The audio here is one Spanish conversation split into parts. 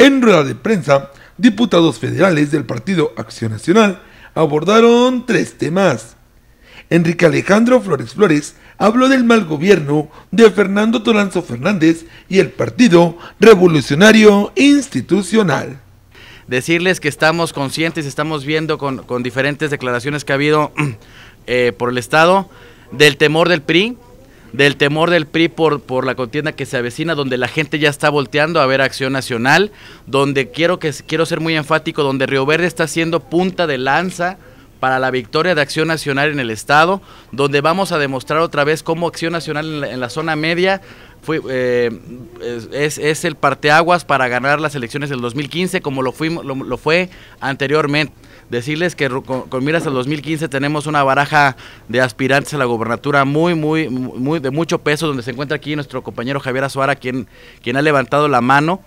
En rueda de prensa, diputados federales del Partido Acción Nacional abordaron tres temas. Enrique Alejandro Flores Flores habló del mal gobierno de Fernando Toranzo Fernández y el Partido Revolucionario Institucional. Decirles que estamos conscientes, estamos viendo con, diferentes declaraciones que ha habido eh, por el Estado del temor del PRI, del temor del PRI por, por la contienda que se avecina, donde la gente ya está volteando a ver Acción Nacional, donde quiero, que, quiero ser muy enfático, donde Río Verde está siendo punta de lanza para la victoria de Acción Nacional en el Estado, donde vamos a demostrar otra vez cómo Acción Nacional en la, zona media fue, eh, es, el parteaguas para ganar las elecciones del 2015, como lo, fuimos, lo fue anteriormente decirles que con, miras al 2015 tenemos una baraja de aspirantes a la gobernatura muy, muy, muy de mucho peso, donde se encuentra aquí nuestro compañero Javier Azuara, quien, quien ha levantado la mano.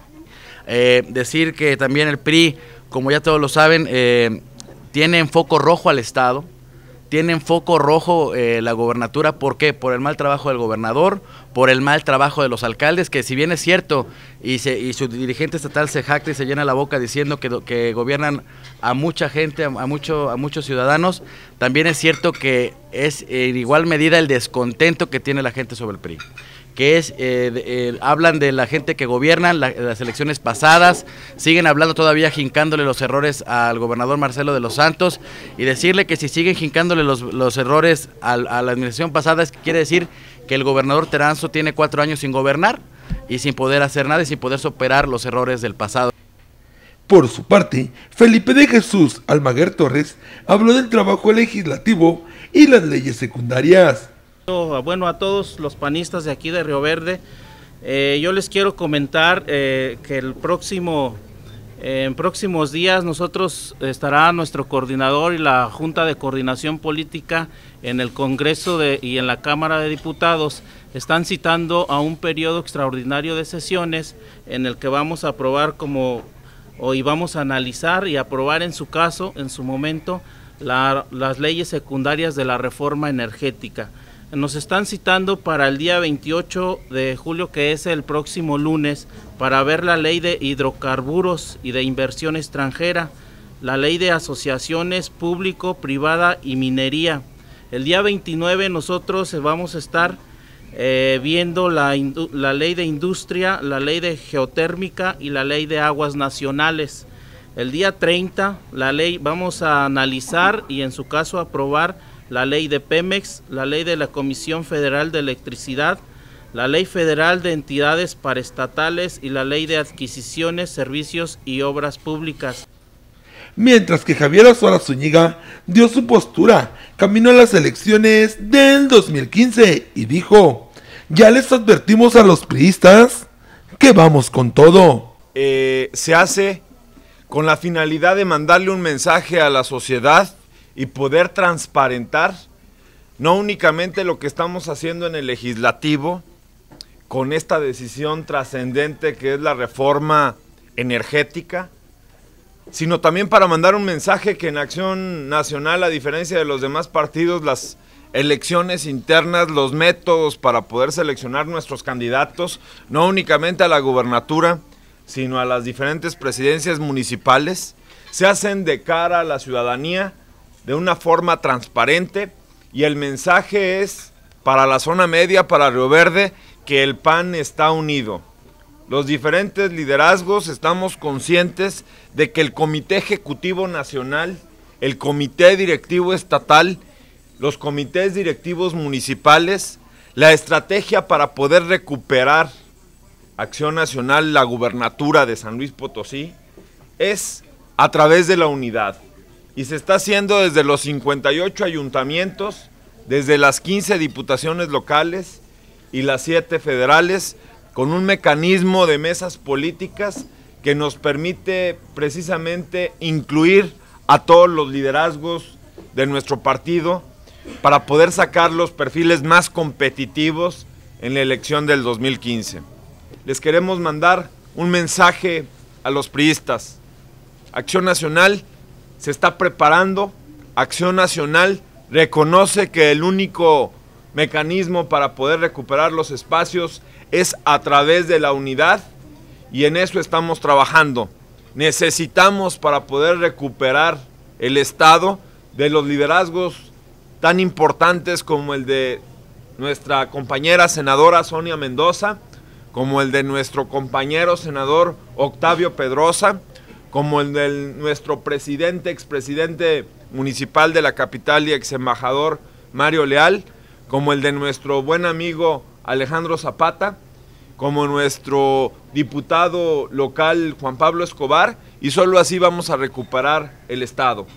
Eh, decir que también el PRI, como ya todos lo saben, eh, tiene enfoco rojo al Estado tienen foco rojo eh, la gobernatura. ¿Por qué? Por el mal trabajo del gobernador, por el mal trabajo de los alcaldes, que si bien es cierto, y, su dirigente estatal se jacta y se llena la boca diciendo que, gobiernan a mucha gente, a, a muchos ciudadanos, también es cierto que es en igual medida el descontento que tiene la gente sobre el PRI que es, eh, eh, hablan de la gente que gobierna, las elecciones pasadas, siguen hablando todavía, jincándole los errores al gobernador Marcelo de los Santos, y decirle que si siguen jincándole los, errores a, la administración pasada, es quiere decir que el gobernador Teranzo tiene cuatro años sin gobernar y sin poder hacer nada y sin poder superar los errores del pasado. Por su parte, Felipe de Jesús Almaguer Torres habló del trabajo legislativo y las leyes secundarias. Bueno, a todos los panistas de aquí de Río Verde, eh, yo les quiero comentar eh, que próximo, eh, en próximos días nosotros estará nuestro coordinador y la Junta de Coordinación Política en el Congreso y en la Cámara de Diputados. Están citando a un periodo extraordinario de sesiones en el que vamos a aprobar como, hoy vamos a analizar y aprobar en su caso, en su momento, las leyes secundarias de la reforma energética. Nos están citando para el día 28 de julio, que es el próximo lunes, para ver la ley de hidrocarburos y de inversión extranjera, la ley de asociaciones público, privada y minería. El día 29 nosotros vamos a estar eh, viendo la, la ley de industria, la ley de geotérmica y la ley de aguas nacionales. El día 30 la ley vamos a analizar y en su caso aprobar la ley de Pemex, la ley de la Comisión Federal de Electricidad, la ley federal de entidades paraestatales y la ley de adquisiciones, servicios y obras públicas. Mientras que Javier Azuara Zúñiga dio su postura caminó a las elecciones del 2015 y dijo, ya les advertimos a los priistas que vamos con todo. Eh, se hace con la finalidad de mandarle un mensaje a la sociedad y poder transparentar no únicamente lo que estamos haciendo en el legislativo con esta decisión trascendente que es la reforma energética, sino también para mandar un mensaje que en Acción Nacional, a diferencia de los demás partidos, las elecciones internas, los métodos para poder seleccionar nuestros candidatos, no únicamente a la gubernatura, sino a las diferentes presidencias municipales, se hacen de cara a la ciudadanía de una forma transparente y el mensaje es para la zona media, para Río Verde, que el PAN está unido. Los diferentes liderazgos estamos conscientes de que el Comité Ejecutivo Nacional, el Comité Directivo Estatal, los comités directivos municipales, la estrategia para poder recuperar Acción Nacional, la gubernatura de San Luis Potosí, es a través de la unidad y se está haciendo desde los 58 ayuntamientos, desde las 15 diputaciones locales y las 7 federales, con un mecanismo de mesas políticas que nos permite precisamente incluir a todos los liderazgos de nuestro partido para poder sacar los perfiles más competitivos en la elección del 2015. Les queremos mandar un mensaje a los priistas. Acción Nacional se está preparando. Acción Nacional reconoce que el único mecanismo para poder recuperar los espacios es a través de la unidad y en eso estamos trabajando. Necesitamos para poder recuperar el Estado de los liderazgos tan importantes como el de nuestra compañera senadora Sonia Mendoza, como el de nuestro compañero senador Octavio Pedrosa, como el de nuestro presidente, expresidente municipal de la capital y ex embajador Mario Leal, como el de nuestro buen amigo Alejandro Zapata, como nuestro diputado local Juan Pablo Escobar, y solo así vamos a recuperar el Estado.